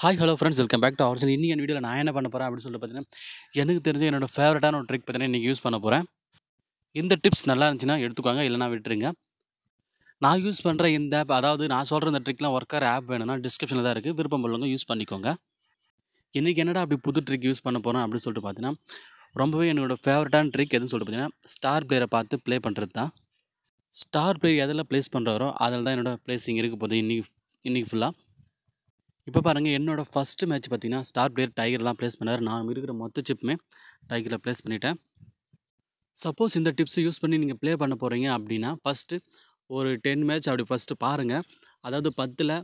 hi hello friends welcome back to original இன்னி என் வீடியோவில் நான் என்ன பண்ண போகிறேன் அப்படின்னு சொல்லிட்டு பார்த்தீங்கன்னா எனக்கு தெரிஞ்ச என்னோடய ஃபேவரட்டான ஒரு ட்ரிக் பார்த்தீங்கன்னா இன்றைக்கி யூஸ் பண்ண போகிறேன் இந்த டிப்ஸ் நல்லா இருந்துச்சுன்னா எடுத்துக்கோங்க இல்லைனா விட்டுருங்க நான் யூஸ் பண்ணுற இந்த ஆப் அதாவது நான் சொல்கிற இந்த ட்ரிக்லாம் ஒர்க் ஆப் வேணும்னா டிஸ்கிரிப்ஷனில் தான் இருக்குது விருப்பம் உள்ளவங்க யூஸ் பண்ணிக்கோங்க இன்றைக்கி என்னடா அப்படி புது ட்ரிக் யூஸ் பண்ண போகிறேன் அப்படின்னு சொல்லிட்டு பார்த்தீங்கன்னா ரொம்பவே என்னோடய ஃபேவரட்டான ட்ரிக் எதுன்னு சொல்லிட்டு பார்த்தீங்கன்னா ஸ்டார் பிளேயரை பார்த்து ப்ளே பண்ணுறது தான் ஸ்டார் பிளேயர் எதில் ப்ளேஸ் பண்ணுறாரோ அதில் தான் என்னோடய ப்ளேஸிங் இருக்க போகுது இன்றைக்கி இன்றைக்கி ஃபுல்லாக இப்போ பாருங்கள் என்னோடய ஃபஸ்ட்டு மேட்ச் பார்த்தீங்கன்னா ஸ்டார் பிளேயர் டைகர் தான் ப்ளேஸ் பண்ணார் நான் இருக்கிற மொத்த சிப்புமே டைகரில் ப்ளேஸ் பண்ணிட்டேன் சப்போஸ் இந்த டிப்ஸை யூஸ் பண்ணி நீங்கள் ப்ளே பண்ண போகிறீங்க அப்படின்னா ஃபஸ்ட்டு ஒரு டென் மேட்ச் அப்படி ஃபஸ்ட்டு பாருங்கள் அதாவது பத்தில்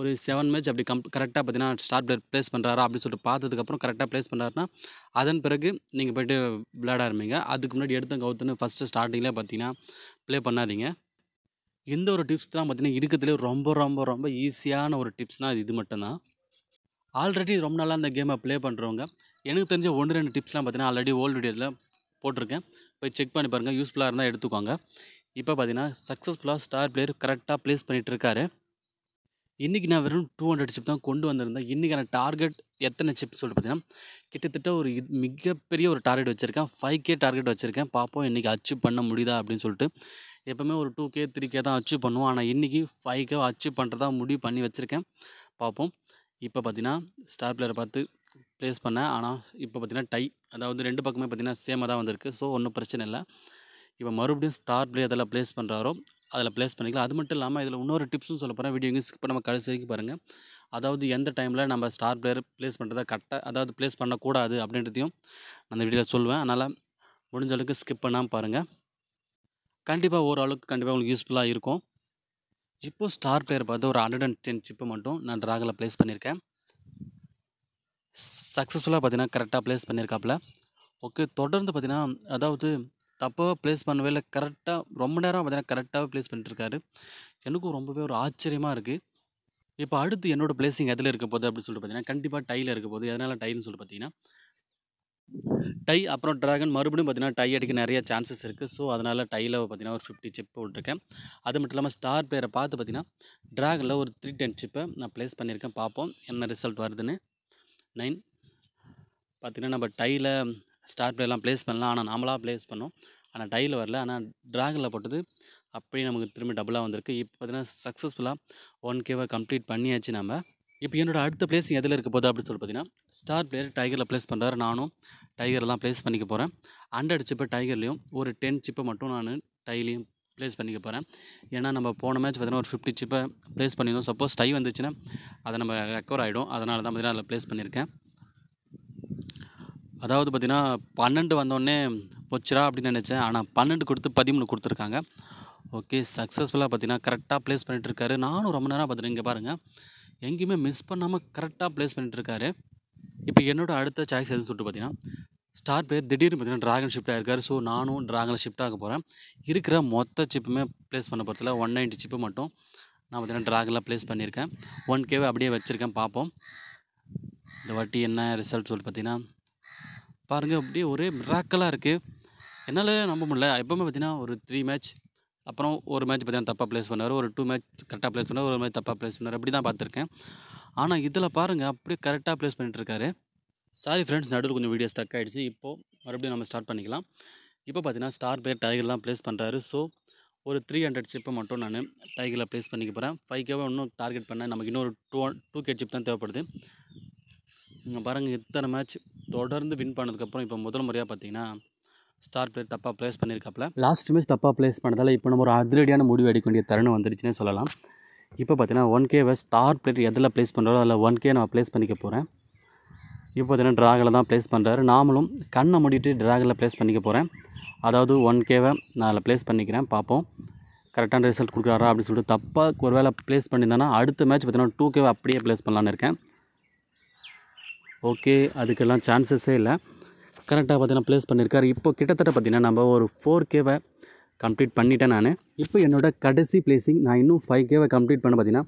ஒரு செவன் மேட்ச் அப்படி கம் கரெக்டாக பார்த்தீங்கன்னா ஸ்டார் பிளேயர் ப்ளேஸ் பண்ணுறாரா அப்படின்னு சொல்லிட்டு பார்த்ததுக்கப்புறம் கரெக்டாக ப்ளேஸ் பண்ணுறாருனா அதன் பிறகு நீங்கள் போய்ட்டு விளையாட ஆரம்பிங்க அதுக்கு முன்னாடி எடுத்த கவுத்துன்னு ஃபஸ்ட்டு ஸ்டார்டிங்கில் பார்த்தீங்கன்னா ப்ளே பண்ணாதீங்க இந்த ஒரு டிப்ஸ் தான் பார்த்திங்கன்னா இருக்கிறதுலே ரொம்ப ரொம்ப ரொம்ப ஈஸியான ஒரு டிப்ஸ்னால் இது மட்டும்தான் ஆல்ரெடி ரொம்ப நாளாக அந்த கேமை ப்ளே பண்ணுறவங்க எனக்கு தெரிஞ்ச ஒன்று ரெண்டு டிப்ஸ்லாம் பார்த்தீங்கன்னா ஆல்ரெடி ஓல்டு வீடியோவில் போட்டிருக்கேன் போய் செக் பண்ணி பாருங்கள் யூஸ்ஃபுல்லாக இருந்தால் எடுத்துக்கோங்க இப்போ பார்த்தீங்கன்னா சக்ஸஸ்ஃபுல்லாக ஸ்டார் பிளேயர் கரெக்டாக ப்ளேஸ் பண்ணிகிட்டு இருக்காரு இன்றைக்கி நான் வெறும் டூ ஹண்ட்ரட் சிப் தான் கொண்டு வந்திருந்தேன் இன்றைக்கான டார்கெட் எத்தனை சிப் சொல்லிட்டு பார்த்தீங்கன்னா கிட்டத்தட்ட ஒரு இது மிகப்பெரிய ஒரு டார்கெட் வச்சுருக்கேன் ஃபைவ் கே டார்கெட் வச்சுருக்கேன் பார்ப்போம் இன்றைக்கி அச்சீவ் பண்ண முடியுதா அப்படின்னு சொல்லிட்டு எப்போவுமே ஒரு டூ கே த்ரீ கே தான் அச்சீவ் பண்ணுவோம் ஆனால் இன்றைக்கி ஃபைவ் கே அச்சீவ் பண்ணுறதா முடிவு பண்ணி வச்சுருக்கேன் பார்ப்போம் இப்போ பார்த்தீங்கன்னா ஸ்டார் பிளேயரை பார்த்து ப்ளேஸ் பண்ணேன் ஆனால் இப்போ பார்த்தீங்கன்னா டை அதாவது ரெண்டு பக்கமே பார்த்தீங்கன்னா சேமாக தான் வந்திருக்கு ஸோ ஒன்றும் பிரச்சனை இல்லை இப்போ மறுபடியும் ஸ்டார் பிளேயர் அதெல்லாம் ப்ளேஸ் பண்ணுறாரோ அதில் ப்ளேஸ் பண்ணிக்கலாம் அது மட்டும் இல்லாமல் இதில் இன்னொரு டிப்ஸும் சொல்ல போகிறேன் வீடியோ எங்கேயும் ஸ்கிப் நம்ம கடைசி வரைக்கும் பாருங்கள் அதாவது எந்த டைமில் நம்ம ஸ்டார் பிளேயர் ப்ளேஸ் பண்ணுறதை கரெக்டாக அதாவது ப்ளேஸ் பண்ணக்கூடாது அப்படின்றதையும் அந்த வீடியோவில் சொல்லுவேன் அதனால் முடிஞ்ச அளவுக்கு ஸ்கிப் பண்ணாமல் பாருங்கள் கண்டிப்பாக ஓரளவுக்கு கண்டிப்பாக உங்களுக்கு யூஸ்ஃபுல்லாக இருக்கும் இப்போது ஸ்டார் பிளேயர் பார்த்து ஒரு ஹண்ட்ரட் அண்ட் டென் சிப்பு மட்டும் நான் ட்ராகில் ப்ளேஸ் பண்ணியிருக்கேன் சக்ஸஸ்ஃபுல்லாக பார்த்தீங்கன்னா கரெக்டாக ப்ளேஸ் பண்ணியிருக்காப்புல ஓகே தொடர்ந்து பார்த்தீங்கன்னா அதாவது தப்பாக ப்ளேஸ் பண்ணவே இல்லை கரெக்டாக ரொம்ப நேரம் பார்த்தீங்கன்னா கரெக்டாக ப்ளேஸ் பண்ணிட்டுருக்காரு எனக்கும் ரொம்பவே ஒரு ஆச்சரியமாக இருக்குது இப்போ அடுத்து என்னோடய பிளேசிங் எதில் இருக்க போகுது அப்படின்னு சொல்லிட்டு பார்த்தீங்கன்னா கண்டிப்பாக டையில் இருக்க போகுது எதனால் டைல்னு சொல்லிட்டு பார்த்தீங்கன்னா டை அப்புறம் ட்ராகன் மறுபடியும் பார்த்தீங்கன்னா டை அடிக்க நிறைய சான்சஸ் இருக்குது ஸோ அதனால் டையில் பார்த்தீங்கன்னா ஒரு ஃபிஃப்டி சிப் போட்டிருக்கேன் அது மட்டும் இல்லாமல் ஸ்டார் பிளேயரை பார்த்து பார்த்தீங்கன்னா ட்ராகனில் ஒரு த்ரீ டென் சிப்பை நான் ப்ளேஸ் பண்ணியிருக்கேன் பார்ப்போம் என்ன ரிசல்ட் வருதுன்னு நைன் பார்த்திங்கன்னா நம்ம டையில் ஸ்டார் பிளேலாம் ப்ளேஸ் பண்ணலாம் ஆனால் நாமளாக ப்ளேஸ் பண்ணோம் ஆனால் டையில் வரல ஆனால் ட்ராகனில் போட்டது அப்படியே நமக்கு திரும்பி டபுளாக வந்திருக்கு இப்போ பார்த்தீங்கன்னா சக்ஸஸ்ஃபுல்லாக ஒன் கேவை கம்ப்ளீட் பண்ணியாச்சு நம்ம இப்போ என்னோட அடுத்த பிளேஸ் எதில் இருக்க போதும் அப்படின்னு சொல்லி பார்த்தீங்கன்னா ஸ்டார் பிளேயர் டைகரில் ப்ளேஸ் பண்ணுறாரு நானும் டைகர்லாம் தான் ப்ளேஸ் பண்ணிக்க போகிறேன் ஹண்ட்ரட் சிப்பை டைகர்லேயும் ஒரு டென் சிப்பை மட்டும் நான் டைலையும் ப்ளேஸ் பண்ணிக்க போகிறேன் ஏன்னா நம்ம போன மேட்ச் பார்த்தீங்கன்னா ஒரு ஃபிஃப்டி சிப்பை ப்ளேஸ் பண்ணியிருந்தோம் சப்போஸ் டை வந்துச்சுன்னா அதை நம்ம ரெக்கவர் ஆகிடும் அதனால தான் பார்த்தீங்கன்னா அதில் ப்ளேஸ் பண்ணியிருக்கேன் அதாவது பார்த்திங்கன்னா பன்னெண்டு வந்தோடனே போச்சுரா அப்படின்னு நினச்சேன் ஆனால் பன்னெண்டு கொடுத்து பதிமூணு கொடுத்துருக்காங்க ஓகே சக்ஸஸ்ஃபுல்லாக பார்த்தீங்கன்னா கரெக்டாக ப்ளேஸ் பண்ணிகிட்ருக்காரு நானும் ரொம்ப நேரம் பார்த்துட்டு இங்கே பாருங்கள் எங்கேயுமே மிஸ் பண்ணாமல் கரெக்டாக ப்ளேஸ் பண்ணிகிட்ருக்காரு இப்போ என்னோடய அடுத்த சாய்ஸ் எதுன்னு சொல்லிட்டு பார்த்தீங்கன்னா ஸ்டார் பிளேயர் திடீர்னு பார்த்தீங்கன்னா ட்ராகன் ஷிஃப்ட் இருக்கார் ஸோ நானும் ட்ராகனில் ஷிஃப்ட் ஆக போகிறேன் இருக்கிற மொத்த சிப்புமே ப்ளேஸ் பண்ண போகிறதுல ஒன் நைன்ட்டி சிப்பு மட்டும் நான் பார்த்தீங்கன்னா ட்ராகனில் ப்ளேஸ் பண்ணியிருக்கேன் ஒன் கேவை அப்படியே வச்சுருக்கேன் பார்ப்போம் இந்த வாட்டி என்ன ரிசல்ட் சொல்லி பார்த்தீங்கன்னா பாருங்கள் அப்படியே ஒரே மிராக்கலாக இருக்குது என்னால் நம்ப முடியல எப்போவுமே பார்த்தீங்கன்னா ஒரு த்ரீ மேட்ச் அப்புறம் ஒரு மேட்ச் பார்த்தீங்கன்னா தப்பாக ப்ளேஸ் பண்ணார் ஒரு டூ மேட்ச் கரெக்டாக ப்ளேஸ் பண்ணார் ஒரு மேட்ச் தப்பாக ப்ளேஸ் பண்ணார் அப்படி தான் பார்த்துருக்கேன் ஆனால் இதில் பாருங்கள் அப்படியே கரெக்டாக ப்ளேஸ் பண்ணிட்டுருக்காரு சாரி ஃப்ரெண்ட்ஸ் நடுவில் கொஞ்சம் வீடியோ ஸ்டக் ஆகிடுச்சு இப்போது மறுபடியும் நம்ம ஸ்டார்ட் பண்ணிக்கலாம் இப்போ பார்த்தீங்கன்னா ஸ்டார் பேர் டைகர்லாம் ப்ளேஸ் பண்ணுறாரு ஸோ ஒரு த்ரீ ஹண்ட்ரட் சிப்பை மட்டும் நான் டைகரில் ப்ளேஸ் பண்ணிக்க போகிறேன் ஃபைவ் கேவை இன்னும் டார்கெட் பண்ணேன் நமக்கு இன்னொரு டூ டூ கே சிப் தான் தேவைப்படுது இங்கே பாருங்கள் இத்தனை மேட்ச் தொடர்ந்து வின் பண்ணதுக்கப்புறம் இப்போ முதல் முறையாக பார்த்தீங்கன்னா ஸ்டார் பிளேயர் தப்பாக ப்ளேஸ் பண்ணியிருக்காப்புல லாஸ்ட் மேட்ச் தப்பாக ப்ளேஸ் பண்ணதால் இப்போ நம்ம ஒரு அதிரடியான முடிவு எடுக்க வேண்டிய தருணம் வந்துடுச்சுன்னே சொல்லலாம் இப்போ பார்த்தீங்கன்னா ஒன் கேவை ஸ்டார் பிளேயர் எதில் ப்ளேஸ் பண்ணுறோம் அதில் ஒன் கே நான் ப்ளேஸ் பண்ணிக்க போகிறேன் இப்போ பார்த்தீங்கன்னா ட்ராகில் தான் ப்ளேஸ் பண்ணுறாரு நாமளும் கண்ணை மூடிட்டு ட்ராகில் ப்ளேஸ் பண்ணிக்க போகிறேன் அதாவது ஒன் கேவை நான் அதில் ப்ளேஸ் பண்ணிக்கிறேன் பார்ப்போம் கரெக்டான ரிசல்ட் கொடுக்குறாரா அப்படின்னு சொல்லிட்டு தப்பாக ஒரு வேளை ப்ளேஸ் பண்ணியிருந்தேன்னா அடுத்த மேட்ச் பார்த்தீங்கன்னா டூ கேவை அப்படியே ப்ளேஸ் பண்ணலான்னு இருக்கேன் ஓகே அதுக்கெல்லாம் சான்சஸே இல்லை கரெக்டாக பார்த்தீங்கன்னா ப்ளேஸ் பண்ணியிருக்காரு இப்போ கிட்டத்தட்ட பார்த்தீங்கன்னா நம்ம ஒரு ஃபோர் கேவை கம்ப்ளீட் பண்ணிட்டேன் நான் இப்போ என்னோடய கடைசி பிளேஸிங் நான் இன்னும் ஃபைவ் கேவை கம்ப்ளீட் பண்ண பார்த்தீங்கன்னா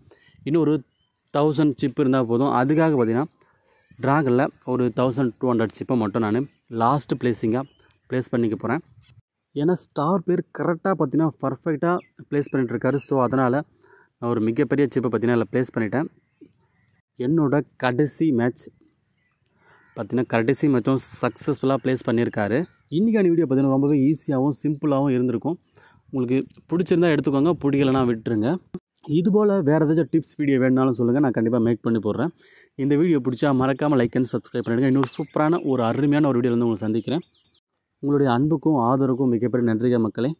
இன்னும் ஒரு தௌசண்ட் சிப் இருந்தால் போதும் அதுக்காக பார்த்தீங்கன்னா ட்ராகனில் ஒரு தௌசண்ட் டூ ஹண்ட்ரட் சிப்பை மட்டும் நான் லாஸ்ட் பிளேஸிங்காக ப்ளேஸ் பண்ணிக்க போகிறேன் ஏன்னா ஸ்டார் பேர் கரெக்டாக பார்த்தீங்கன்னா பர்ஃபெக்டாக ப்ளேஸ் பண்ணிகிட்ருக்காரு ஸோ அதனால் நான் ஒரு மிகப்பெரிய சிப்பை பார்த்தீங்கன்னா இல்லை ப்ளேஸ் பண்ணிட்டேன் என்னோட கடைசி மேட்ச் பார்த்திங்கன்னா கடைசி மற்றும் சக்ஸஸ்ஃபுல்லாக ப்ளேஸ் பண்ணியிருக்காரு இன்றைக்கான வீடியோ பார்த்திங்கன்னா ரொம்பவே ஈஸியாகவும் சிம்பிளாகவும் இருந்திருக்கும் உங்களுக்கு பிடிச்சிருந்தால் எடுத்துக்கோங்க பிடிக்கலனா விட்டுருங்க இதுபோல் வேறு ஏதாச்சும் டிப்ஸ் வீடியோ வேணுனாலும் சொல்லுங்கள் நான் கண்டிப்பாக மேக் பண்ணி போடுறேன் இந்த வீடியோ பிடிச்சா மறக்காமல் லைக் அண்ட் சப்ஸ்கிரைப் பண்ணிடுங்க இன்னொரு சூப்பரான ஒரு அருமையான ஒரு வீடியோ வந்து உங்களை சந்திக்கிறேன் உங்களுடைய அன்புக்கும் ஆதரவுக்கும் மிகப்பெரிய நன்றிகள் மக்களே